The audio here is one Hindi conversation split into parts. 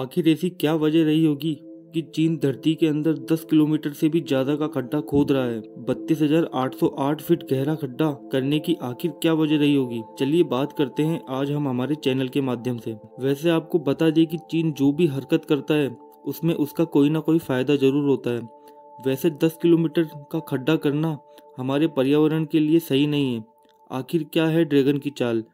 आखिर ऐसी क्या वजह रही होगी कि चीन धरती के अंदर 10 किलोमीटर से भी ज्यादा का खड्डा खोद रहा है आठ फीट गहरा खड्डा करने की आखिर क्या वजह रही होगी चलिए बात करते हैं आज हम हमारे चैनल के माध्यम से वैसे आपको बता दें कि चीन जो भी हरकत करता है उसमें उसका कोई ना कोई फायदा जरूर होता है वैसे 10 किलोमीटर का खड्डा करना हमारे पर्यावरण के लिए सही नहीं है आखिर क्या है ड्रैगन की चाल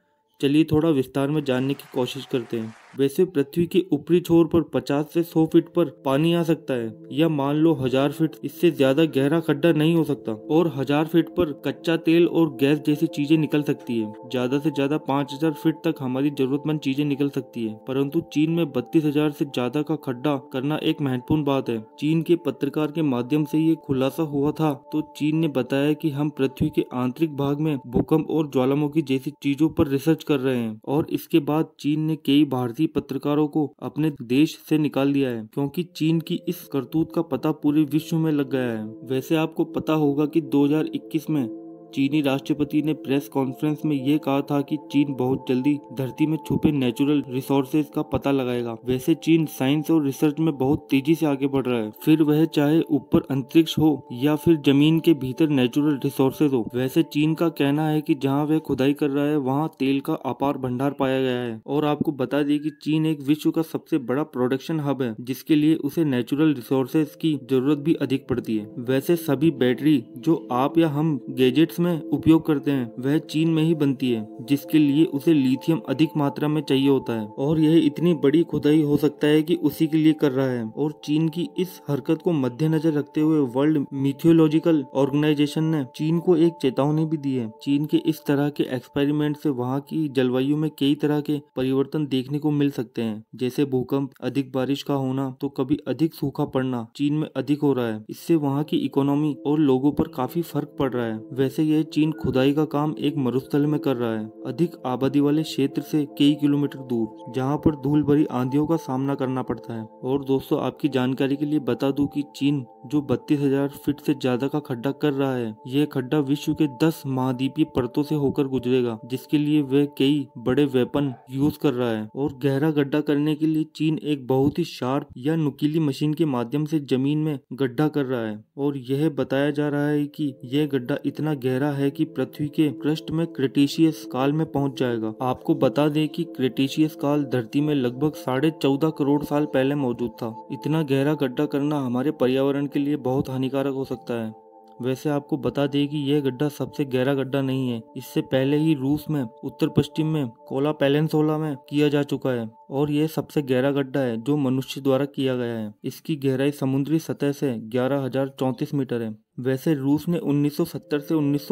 चलिए थोड़ा विस्तार में जानने की कोशिश करते हैं वैसे पृथ्वी के ऊपरी छोर पर 50 से 100 फीट पर पानी आ सकता है या मान लो हजार फीट इससे ज्यादा गहरा खड्डा नहीं हो सकता और हजार फीट पर कच्चा तेल और गैस जैसी चीजें निकल सकती है ज्यादा से ज्यादा 5000 फीट तक हमारी जरूरतमंद चीजें निकल सकती है परंतु चीन में बत्तीस हजार से ज्यादा का खड्डा करना एक महत्वपूर्ण बात है चीन के पत्रकार के माध्यम से ये खुलासा हुआ था तो चीन ने बताया की हम पृथ्वी के आंतरिक भाग में भूकंप और ज्वालामुखी जैसी चीजों पर रिसर्च कर रहे हैं और इसके बाद चीन ने कई भारतीय भारतीय पत्रकारों को अपने देश से निकाल दिया है क्योंकि चीन की इस करतूत का पता पूरे विश्व में लग गया है वैसे आपको पता होगा कि 2021 में चीनी राष्ट्रपति ने प्रेस कॉन्फ्रेंस में ये कहा था कि चीन बहुत जल्दी धरती में छुपे नेचुरल रिसोर्सेज का पता लगाएगा वैसे चीन साइंस और रिसर्च में बहुत तेजी से आगे बढ़ रहा है फिर वह चाहे ऊपर अंतरिक्ष हो या फिर जमीन के भीतर नेचुरल रिसोर्सेज हो वैसे चीन का कहना है की जहाँ वह खुदाई कर रहा है वहाँ तेल का अपार भंडार पाया गया है और आपको बता दी की चीन एक विश्व का सबसे बड़ा प्रोडक्शन हब है जिसके लिए उसे नेचुरल रिसोर्सेज की जरूरत भी अधिक पड़ती है वैसे सभी बैटरी जो आप या हम गैजेट्स में उपयोग करते हैं वह चीन में ही बनती है जिसके लिए उसे लिथियम अधिक मात्रा में चाहिए होता है और यह इतनी बड़ी खुदाई हो सकता है कि उसी के लिए कर रहा है और चीन की इस हरकत को मद्देनजर रखते हुए वर्ल्ड मिथियोलॉजिकल ऑर्गेनाइजेशन ने चीन को एक चेतावनी भी दी है चीन के इस तरह के एक्सपेरिमेंट से वहाँ की जलवायु में कई तरह के परिवर्तन देखने को मिल सकते हैं जैसे भूकंप अधिक बारिश का होना तो कभी अधिक सूखा पड़ना चीन में अधिक हो रहा है इससे वहाँ की इकोनॉमी और लोगों पर काफी फर्क पड़ रहा है वैसे यह चीन खुदाई का काम एक मरुस्थल में कर रहा है अधिक आबादी वाले क्षेत्र से कई किलोमीटर दूर जहां पर धूल भरी आंधियों का सामना करना पड़ता है और दोस्तों आपकी जानकारी के लिए बता दूं कि चीन जो बत्तीस हजार फीट से ज्यादा का खड्डा कर रहा है यह खड्डा विश्व के दस महाद्वीपीय परतों से होकर गुजरेगा जिसके लिए वह कई बड़े वेपन यूज कर रहा है और गहरा गड्ढा करने के लिए चीन एक बहुत ही शार्प या नुकीली मशीन के माध्यम से जमीन में गड्ढा कर रहा है और यह बताया जा रहा है कि यह गड्ढा इतना गहरा रहा है कि पृथ्वी के क्रस्ट में क्रिटिशियस काल में पहुंच जाएगा आपको बता दें कि क्रिटिशियस काल धरती में लगभग साढ़े चौदह करोड़ साल पहले मौजूद था इतना गहरा गड्ढा करना हमारे पर्यावरण के लिए बहुत हानिकारक हो सकता है वैसे आपको बता दें कि यह गड्ढा सबसे गहरा गड्ढा नहीं है इससे पहले ही रूस में उत्तर पश्चिम में कोला पैलेंसोला में किया जा चुका है और यह सबसे गहरा गड्ढा है जो मनुष्य द्वारा किया गया है इसकी गहराई समुद्री सतह से ग्यारह हजार चौंतीस मीटर है वैसे रूस ने 1970 से उन्नीस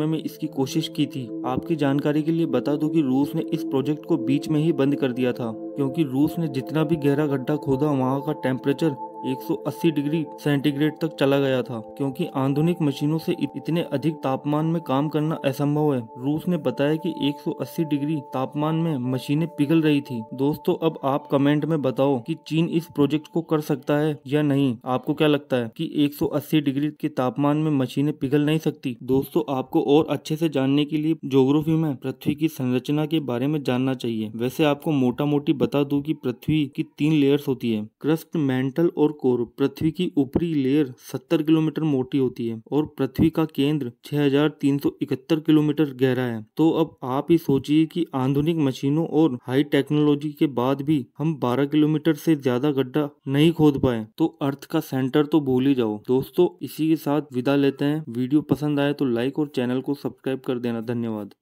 में इसकी कोशिश की थी आपकी जानकारी के लिए बता दूं कि रूस ने इस प्रोजेक्ट को बीच में ही बंद कर दिया था क्योंकि रूस ने जितना भी गहरा गड्ढा खोदा वहाँ का टेम्परेचर 180 डिग्री सेंटीग्रेड तक चला गया था क्योंकि आधुनिक मशीनों से इतने अधिक तापमान में काम करना असंभव है रूस ने बताया कि 180 डिग्री तापमान में मशीनें पिघल रही थी दोस्तों अब आप कमेंट में बताओ कि चीन इस प्रोजेक्ट को कर सकता है या नहीं आपको क्या लगता है कि 180 डिग्री के तापमान में मशीनें पिघल नहीं सकती दोस्तों आपको और अच्छे से जानने के लिए ज्योग्राफी में पृथ्वी की संरचना के बारे में जानना चाहिए वैसे आपको मोटा मोटी बता दू की पृथ्वी की तीन लेयर्स होती है क्रस्ट मेंटल और कोर पृथ्वी की ऊपरी लेयर 70 किलोमीटर मोटी होती है और पृथ्वी का केंद्र 6371 किलोमीटर गहरा है तो अब आप ही सोचिए कि आधुनिक मशीनों और हाई टेक्नोलॉजी के बाद भी हम 12 किलोमीटर से ज्यादा गड्ढा नहीं खोद पाए तो अर्थ का सेंटर तो भूल ही जाओ दोस्तों इसी के साथ विदा लेते हैं वीडियो पसंद आए तो लाइक और चैनल को सब्सक्राइब कर देना धन्यवाद